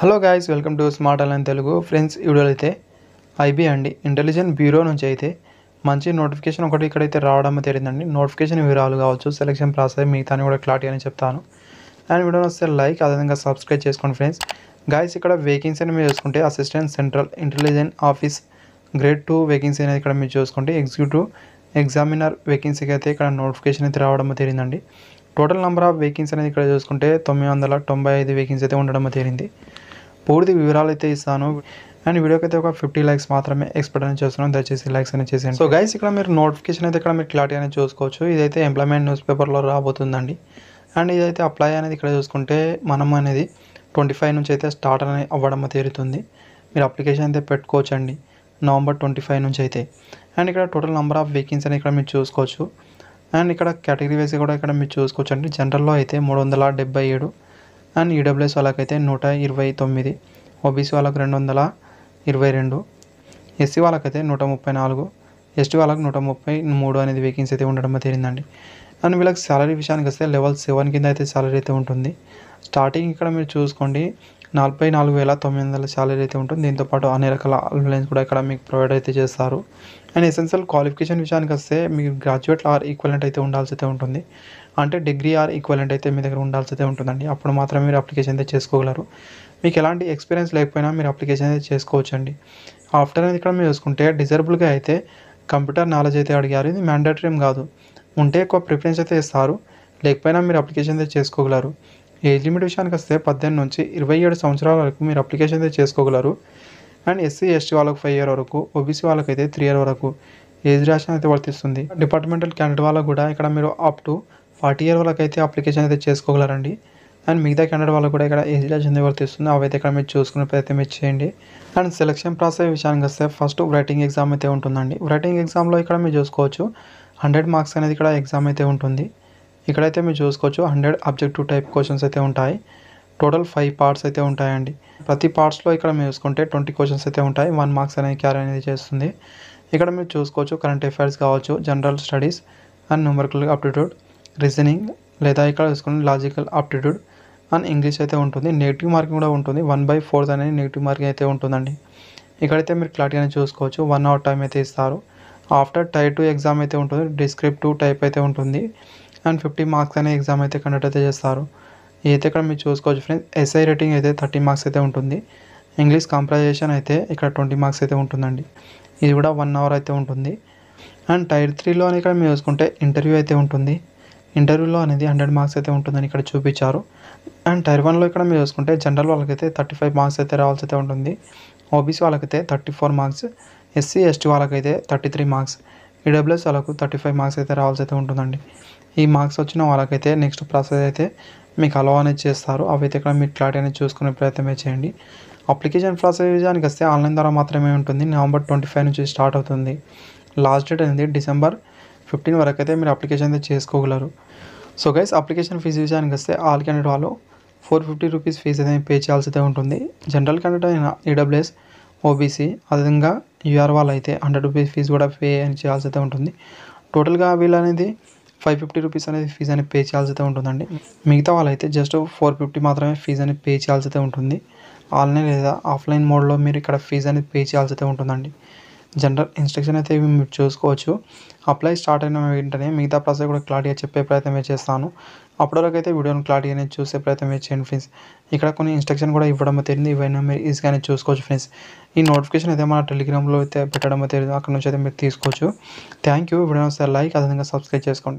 hello guys welcome to smart align Telugu friends వీడియోలు అయితే IB అండి ఇంటెలిజెంట్ బ్యూరో నుంచి అయితే మంచి నోటిఫికేషన్ ఒకటి ఇక్కడైతే రావడం తెలియదండి నోటిఫికేషన్ వివరాలు కావచ్చు సెలెక్షన్ ప్రాసెస్ మిగతాని కూడా క్లారిటీ అని చెప్తాను అండ్ వీడియో వస్తే లైక్ అదేవిధంగా సబ్స్క్రైబ్ చేసుకోండి ఫ్రెండ్స్ గాయస్ ఇక్కడ వేకెన్సీ అని మీరు చూసుకుంటే assistant central intelligent office grade two vacancy అనేది ఇక్కడ మీరు చూసుకుంటే ఎగ్జిక్యూటివ్ ఎగ్జామినర్ వేకెన్సీకి అయితే ఇక్కడ నోటిఫికేషన్ అయితే రావడం తెలియదండి టోటల్ నెంబర్ ఆఫ్ వేకెన్సీ అనేది ఇక్కడ చూసుకుంటే తొమ్మిది వందల తొంభై ఐదు వేకెన్సీ అయితే ఉండడం తేలింది పూర్తి వివరాలు అయితే ఇస్తాను అండ్ వీడియోకి అయితే ఒక ఫిఫ్టీ లైక్స్ మాత్రమే ఎక్స్పెక్ట్ అని చేస్తున్నాను దయచేసి లైక్స్ అనేది చేసేయండి సో గైస్ ఇక్కడ మీరు నోటిఫికేషన్ అయితే ఇక్కడ మీరు క్లారిటీ అనేది చూసుకోవచ్చు ఇదైతే ఎంప్లాయ్మెంట్ న్యూస్ పేపర్లో రాబోతుందండి అండ్ ఇదైతే అప్లై అనేది ఇక్కడ చూసుకుంటే మనం అనేది ట్వంటీ ఫైవ్ నుంచి అయితే స్టార్ట్ అనే అవ్వడం తీరుతుంది మీరు అప్లికేషన్ అయితే పెట్టుకోవచ్చండి నవంబర్ ట్వంటీ ఫైవ్ నుంచి అయితే అండ్ ఇక్కడ టోటల్ నెంబర్ ఆఫ్ వేకెన్సీ అని ఇక్కడ మీరు చూసుకోవచ్చు అండ్ ఇక్కడ కేటగిరీ వైజ్ కూడా ఇక్కడ మీరు చూసుకోవచ్చు అండి జనరల్లో అయితే మూడు వందల డెబ్బై ఏడు అండ్ ఈడబ్ల్యూఎస్ e వాళ్ళకైతే నూట ఇరవై తొమ్మిది ఓబీసీ వాళ్ళకి రెండు వందల ఇరవై రెండు ఎస్సీ వాళ్ళకైతే నూట ముప్పై నాలుగు ఎస్టీ వాళ్ళకి నూట ముప్పై మూడు అనేది వేకెన్సీ అయితే ఉండడం జరిగిందండి అండ్ వీళ్ళకి శాలరీ విషయానికి వస్తే లెవెల్ సెవెన్ కింద అయితే శాలరీ అయితే ఉంటుంది స్టార్టింగ్ ఇక్కడ మీరు చూసుకోండి నలభై నాలుగు వేల తొమ్మిది వందల శాలరీ అయితే ఉంటుంది దీంతోపాటు అన్ని రకాల అలవెన్స్ కూడా ఇక్కడ మీకు ప్రొవైడ్ అయితే చేస్తారు అండ్ ఎసెన్షియల్ క్వాలిఫికేషన్ విషయానికి వస్తే మీకు గ్రాడ్యుయేట్ ఆర్ ఈక్వలెంట్ అయితే ఉండాల్సి అయితే ఉంటుంది అంటే డిగ్రీ ఆర్ ఈక్వలెంట్ అయితే మీ దగ్గర ఉండాల్సి అయితే ఉంటుందండి అప్పుడు మాత్రమే మీరు అప్లికేషన్ అయితే చేసుకోగలరు మీకు ఎలాంటి ఎక్స్పీరియన్స్ లేకపోయినా మీరు అప్లికేషన్ అయితే చేసుకోవచ్చండి ఆఫ్టర్ అనేది ఇక్కడ మీరు చూసుకుంటే డిజర్బుల్గా అయితే కంప్యూటర్ నాలెడ్జ్ అయితే అడిగారు ఇది మ్యాండేటరీ కాదు ఉంటే ఎక్కువ ప్రిఫరెన్స్ అయితే ఇస్తారు లేకపోయినా మీరు అప్లికేషన్ అయితే చేసుకోగలరు ఏజ్ లిమిట్ విషయానికి వస్తే పద్దెనిమిది నుంచి ఇరవై ఏడు సంవత్సరాల వరకు మీరు అప్లికేషన్ అయితే చేసుకోగలరు అండ్ ఎస్సీ ఎస్టీ వాళ్ళకి ఫైవ్ ఇయర్ వరకు ఓబీసీ వాళ్ళకైతే త్రీ ఇయర్ వరకు ఏజ్ రేషన్ అయితే వర్తిస్తుంది డిపార్ట్మెంటల్ క్యాండిడేట్ వాళ్ళకు కూడా ఇక్కడ మీరు అప్ టు ఫార్టీ ఇయర్ వాళ్ళకి అయితే అప్లికేషన్ అయితే చేసుకోగలరండి అండ్ మిగతా క్యాండిడేట్ వాళ్ళకు కూడా ఇక్కడ ఏజ్ అయితే వర్తిస్తుంది అవైతే ఇక్కడ మీరు చూసుకునే ప్రయత్నం మీరు చేయండి అండ్ సెలక్షన్ ప్రాసెస్ విషయానికి వస్తే ఫస్ట్ రైటింగ్ ఎగ్జామ్ అయితే ఉంటుందండి రైటింగ్ ఎగ్జామ్లో ఇక్కడ మీరు చూసుకోవచ్చు హండ్రెడ్ మార్క్స్ అనేది ఇక్కడ ఎగ్జామ్ అయితే ఉంటుంది ఇక్కడైతే మీరు చూసుకోవచ్చు హండ్రెడ్ అబ్జెక్టివ్ టైప్ క్వశ్చన్స్ అయితే ఉంటాయి టోటల్ ఫైవ్ పార్ట్స్ అయితే ఉంటాయండి ప్రతి పార్ట్స్లో ఇక్కడ మీరు చూసుకుంటే ట్వంటీ క్వశ్చన్స్ అయితే ఉంటాయి వన్ మార్క్స్ అనేది క్యారీ అనేది చేస్తుంది ఇక్కడ మీరు చూసుకోవచ్చు కరెంట్ అఫైర్స్ కావచ్చు general studies and numerical aptitude reasoning లేదా ఇక్కడ చూసుకుంటే లాజికల్ ఆప్టిట్యూడ్ అండ్ ఇంగ్లీష్ అయితే ఉంటుంది నెగిటివ్ మార్కింగ్ కూడా ఉంటుంది వన్ బై ఫోర్త్ అనేది నెగిటివ్ మార్కింగ్ అయితే ఉంటుందండి ఇక్కడైతే మీరు క్లారిటీగానే చూసుకోవచ్చు వన్ అవర్ టైం అయితే ఇస్తారు ఆఫ్టర్ టైప్ టూ ఎగ్జామ్ అయితే ఉంటుంది డిస్క్రిప్టివ్ టైప్ అయితే ఉంటుంది అండ్ ఫిఫ్టీ మార్క్స్ అనే ఎగ్జామ్ అయితే కండక్ట్ అయితే చేస్తారు అయితే ఇక్కడ మీరు చూసుకోవచ్చు ఫ్రెండ్స్ ఎస్ఐ రేటింగ్ అయితే థర్టీ మార్క్స్ అయితే ఉంటుంది ఇంగ్లీష్ కాంప్రజేషన్ అయితే ఇక్కడ ట్వంటీ మార్క్స్ అయితే ఉంటుందండి ఇది కూడా వన్ అవర్ అయితే ఉంటుంది అండ్ టైర్ త్రీలో అని ఇక్కడ మీరు చూసుకుంటే ఇంటర్వ్యూ అయితే ఉంటుంది ఇంటర్వ్యూలో అనేది హండ్రెడ్ మార్క్స్ అయితే ఉంటుందని ఇక్కడ చూపించారు అండ్ టైర్ వన్లో ఇక్కడ మీరు చూసుకుంటే జనరల్ వాళ్ళకైతే థర్టీ ఫైవ్ మార్క్స్ అయితే రావాల్సి అయితే ఉంటుంది ఓబీసీ వాళ్ళకైతే thirty four marks SC ST వాళ్ళకైతే థర్టీ త్రీ మార్క్స్ ఈడబ్ల్యూఎస్ వాళ్ళకు థర్టీ ఫైవ్ మార్క్స్ అయితే రావాల్సి అయితే ఉంటుందండి ఈ మార్క్స్ వచ్చిన వాళ్ళకైతే నెక్స్ట్ ప్రాసెస్ అయితే మీకు అలవ్ అనేది చేస్తారు అవైతే ఇక్కడ మీరు క్లారిటీ అనేది చూసుకునే ప్రయత్నమే చేయండి అప్లికేషన్ ప్రాసెస్ విజయానికి వస్తే ఆన్లైన్ ద్వారా మాత్రమే ఉంటుంది నవంబర్ ట్వంటీ ఫైవ్ నుంచి స్టార్ట్ అవుతుంది లాస్ట్ డేట్ అనేది డిసెంబర్ ఫిఫ్టీన్ వరకు అయితే మీరు అప్లికేషన్ అయితే చేసుకోగలరు సో గైస్ అప్లికేషన్ ఫీజు విషయానికి వస్తే ఆల్ క్యాండిడేట్ వాళ్ళు ఫోర్ ఫిఫ్టీ రూపీస్ ఫీజు అయితే పే చేయాల్సి ఉంటుంది జనరల్ క్యాండిడేట్ అయిన ఈడబ్ల్యూఎస్ ఓబీసీ అదేవిధంగా యూఆర్ వాళ్ళు అయితే హండ్రెడ్ రూపీస్ ఫీజు కూడా పే చేయాల్సి అయితే ఉంటుంది టోటల్గా వీళ్ళనేది ఫైవ్ ఫిఫ్టీ రూపీస్ అనేది ఫీజు అనేది పే చేయాల్సి అయితే ఉంటుందండి మిగతా వాళ్ళైతే జస్ట్ ఫోర్ ఫిఫ్టీ మాత్రమే ఫీజు అనేది పే చేయాల్సి అయితే ఉంటుంది ఆన్లైన్ లేదా ఆఫ్లైన్ మోడ్లో మీరు ఇక్కడ ఫీజు అనేది పే చేయాల్సి అయితే ఉంటుందండి జనరల్ ఇన్స్ట్రక్షన్ అయితే మీరు చూసుకోవచ్చు అప్లై స్టార్ట్ అయిన వెంటనే మిగతా ప్రాసెస్ కూడా క్లారిటీగా చెప్పే ప్రయత్నం చేస్తాను అప్పటివరకు అయితే వీడియోని క్లారిటీ అనేది చూసే ప్రయత్నం చేయండి ఫ్రెండ్స్ ఇక్కడ కొన్ని ఇన్స్ట్రక్షన్ కూడా ఇవ్వడం అయితే ఇవన్నీ మీరు ఈజీగానే చూసుకోవచ్చు ఫ్రెండ్స్ ఈ నోటిఫికేషన్ అయితే మన టెలిగ్రామ్లో అయితే పెట్టడం అయితే అక్కడ నుంచి అయితే మీరు తీసుకోవచ్చు థ్యాంక్ యూ వీడియో లైక్ అదేవిధంగా సబ్స్క్రైబ్ చేసుకోండి